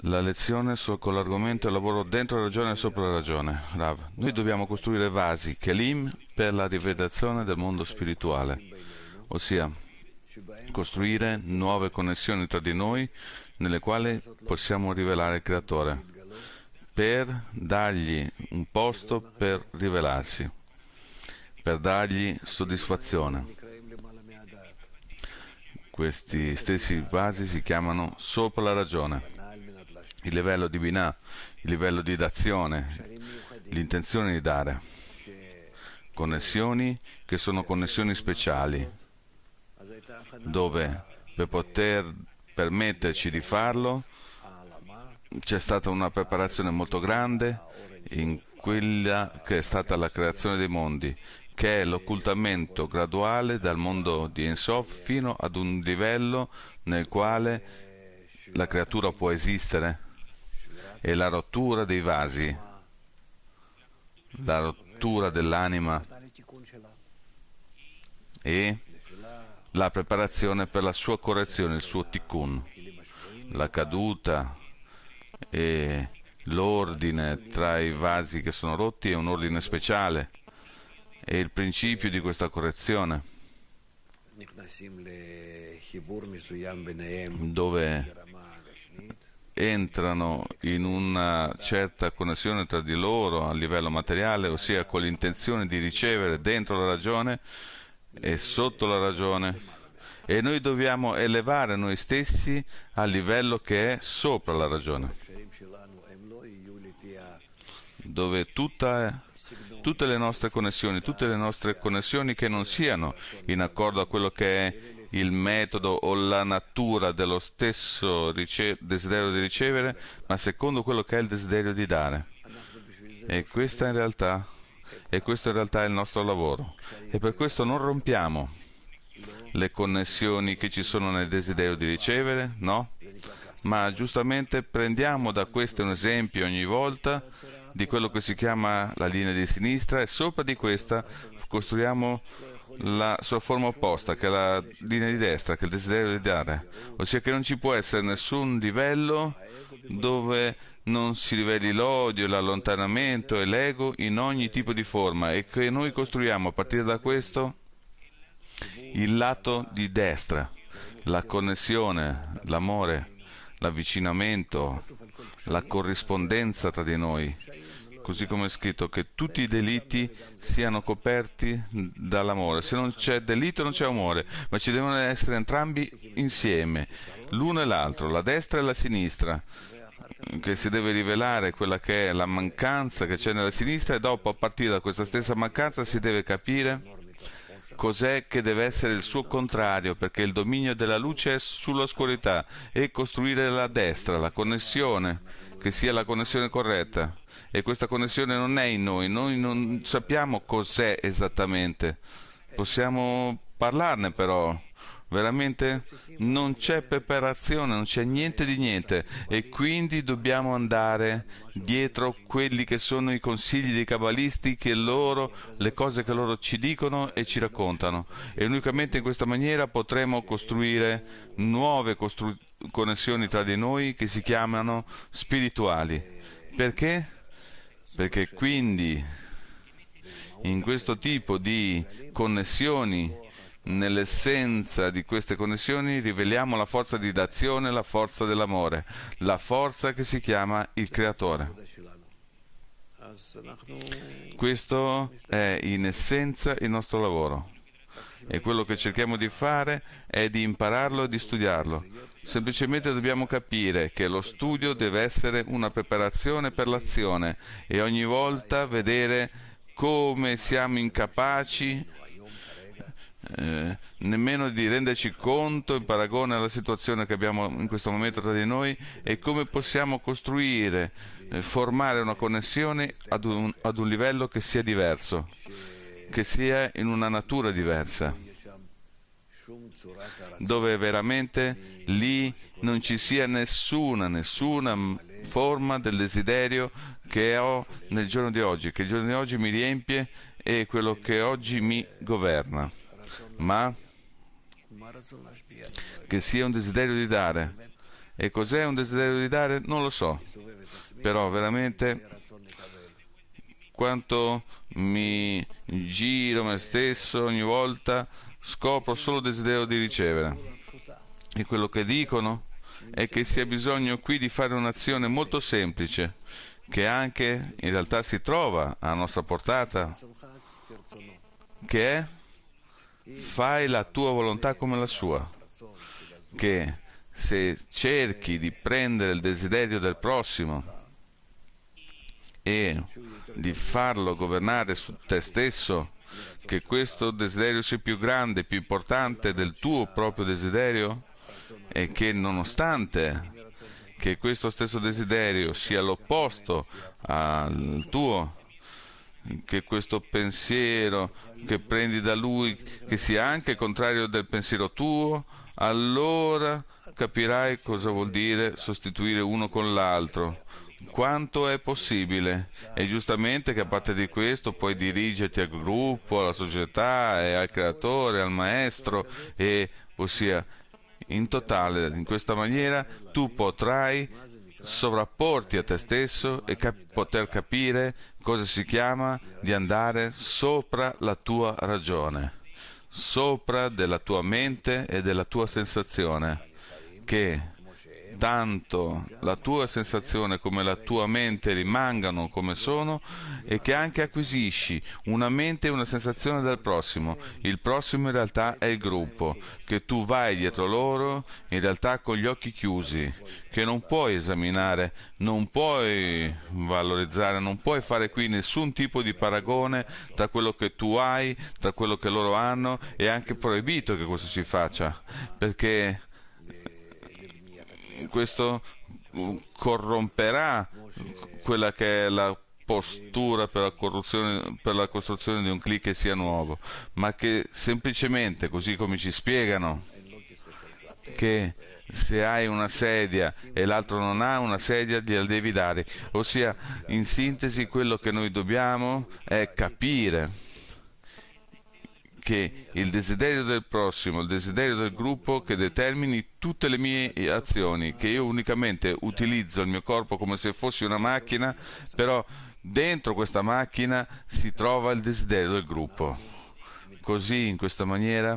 la lezione su, con l'argomento il lavoro dentro la ragione e sopra la ragione. Rav. Noi dobbiamo costruire vasi, kelim, per la rivelazione del mondo spirituale, ossia costruire nuove connessioni tra di noi nelle quali possiamo rivelare il Creatore, per dargli un posto per rivelarsi, per dargli soddisfazione. Questi stessi vasi si chiamano sopra la ragione il livello di binah, il livello di d'azione, l'intenzione di dare, connessioni che sono connessioni speciali, dove per poter permetterci di farlo c'è stata una preparazione molto grande in quella che è stata la creazione dei mondi, che è l'occultamento graduale dal mondo di Ensof fino ad un livello nel quale la creatura può esistere e la rottura dei vasi, la rottura dell'anima e la preparazione per la sua correzione, il suo tikkun, la caduta e l'ordine tra i vasi che sono rotti è un ordine speciale e il principio di questa correzione dove entrano in una certa connessione tra di loro a livello materiale, ossia con l'intenzione di ricevere dentro la ragione e sotto la ragione. E noi dobbiamo elevare noi stessi al livello che è sopra la ragione, dove tutta, tutte le nostre connessioni, tutte le nostre connessioni che non siano in accordo a quello che è il metodo o la natura dello stesso desiderio di ricevere, ma secondo quello che è il desiderio di dare. E questa in realtà e questo in realtà è il nostro lavoro. E per questo non rompiamo le connessioni che ci sono nel desiderio di ricevere, no? Ma giustamente prendiamo da questo un esempio ogni volta di quello che si chiama la linea di sinistra e sopra di questa costruiamo la sua forma opposta, che è la linea di destra, che è il desiderio di dare, ossia che non ci può essere nessun livello dove non si riveli l'odio, l'allontanamento e l'ego in ogni tipo di forma e che noi costruiamo a partire da questo il lato di destra, la connessione, l'amore, l'avvicinamento, la corrispondenza tra di noi così come è scritto, che tutti i delitti siano coperti dall'amore. Se non c'è delitto non c'è amore, ma ci devono essere entrambi insieme, l'uno e l'altro, la destra e la sinistra che si deve rivelare quella che è la mancanza che c'è nella sinistra e dopo a partire da questa stessa mancanza si deve capire cos'è che deve essere il suo contrario, perché il dominio della luce è sull'oscurità, e costruire la destra, la connessione, che sia la connessione corretta. E questa connessione non è in noi, noi non sappiamo cos'è esattamente. Possiamo parlarne però Veramente non c'è preparazione, non c'è niente di niente e quindi dobbiamo andare dietro quelli che sono i consigli dei cabalisti che loro, le cose che loro ci dicono e ci raccontano. E unicamente in questa maniera potremo costruire nuove costru- connessioni tra di noi che si chiamano spirituali. Perché? Perché quindi in questo tipo di connessioni Nell'essenza di queste connessioni riveliamo la forza di d'azione, la forza dell'amore, la forza che si chiama il creatore. Questo è in essenza il nostro lavoro e quello che cerchiamo di fare è di impararlo e di studiarlo. Semplicemente dobbiamo capire che lo studio deve essere una preparazione per l'azione e ogni volta vedere come siamo incapaci eh, nemmeno di renderci conto in paragone alla situazione che abbiamo in questo momento tra di noi e come possiamo costruire, eh, formare una connessione ad un, ad un livello che sia diverso, che sia in una natura diversa, dove veramente lì non ci sia nessuna, nessuna forma del desiderio che ho nel giorno di oggi, che il giorno di oggi mi riempie e quello che oggi mi governa ma che sia un desiderio di dare. E cos'è un desiderio di dare? Non lo so, però veramente quanto mi giro me stesso ogni volta scopro solo desiderio di ricevere. E quello che dicono è che si ha bisogno qui di fare un'azione molto semplice, che anche in realtà si trova a nostra portata, che è fai la tua volontà come la sua, che se cerchi di prendere il desiderio del prossimo e di farlo governare su te stesso, che questo desiderio sia più grande, più importante del tuo proprio desiderio e che nonostante che questo stesso desiderio sia l'opposto al tuo, che questo pensiero che prendi da lui, che sia anche il contrario del pensiero tuo, allora capirai cosa vuol dire sostituire uno con l'altro, quanto è possibile. E giustamente che a parte di questo puoi dirigerti al gruppo, alla società, eh, al creatore, al maestro, e ossia in totale, in questa maniera tu potrai sovrapporti a te stesso e cap- poter capire cosa si chiama di andare sopra la tua ragione, sopra della tua mente e della tua sensazione, che tanto la tua sensazione come la tua mente rimangano come sono e che anche acquisisci una mente e una sensazione del prossimo. Il prossimo in realtà è il gruppo, che tu vai dietro loro in realtà con gli occhi chiusi, che non puoi esaminare, non puoi valorizzare, non puoi fare qui nessun tipo di paragone tra quello che tu hai, tra quello che loro hanno, è anche proibito che questo si faccia, perché questo corromperà quella che è la postura per la, per la costruzione di un click che sia nuovo, ma che semplicemente, così come ci spiegano, che se hai una sedia e l'altro non ha una sedia gliela devi dare. Ossia, in sintesi, quello che noi dobbiamo è capire che il desiderio del prossimo, il desiderio del gruppo che determini tutte le mie azioni, che io unicamente utilizzo il mio corpo come se fossi una macchina, però dentro questa macchina si trova il desiderio del gruppo. Così, in questa maniera,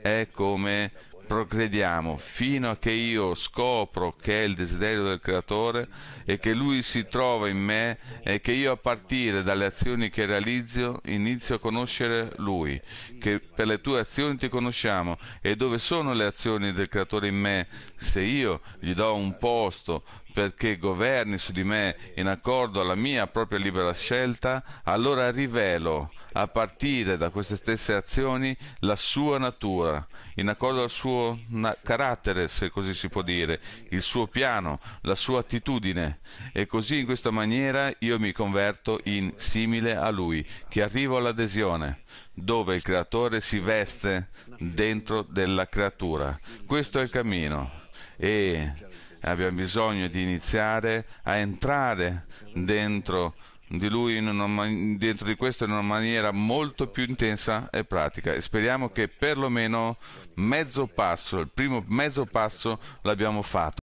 è come progrediamo fino a che io scopro che è il desiderio del Creatore e che Lui si trova in me e che io a partire dalle azioni che realizzo inizio a conoscere Lui, che per le tue azioni ti conosciamo e dove sono le azioni del Creatore in me, se io gli do un posto perché governi su di me in accordo alla mia propria libera scelta, allora rivelo, a partire da queste stesse azioni, la sua natura, in accordo al suo na- carattere, se così si può dire, il suo piano, la sua attitudine. E così in questa maniera io mi converto in simile a lui, che arrivo all'adesione dove il creatore si veste dentro della creatura. Questo è il cammino. E abbiamo bisogno di iniziare a entrare dentro di lui man- dentro di questo in una maniera molto più intensa e pratica e speriamo che perlomeno mezzo passo, il primo mezzo passo l'abbiamo fatto.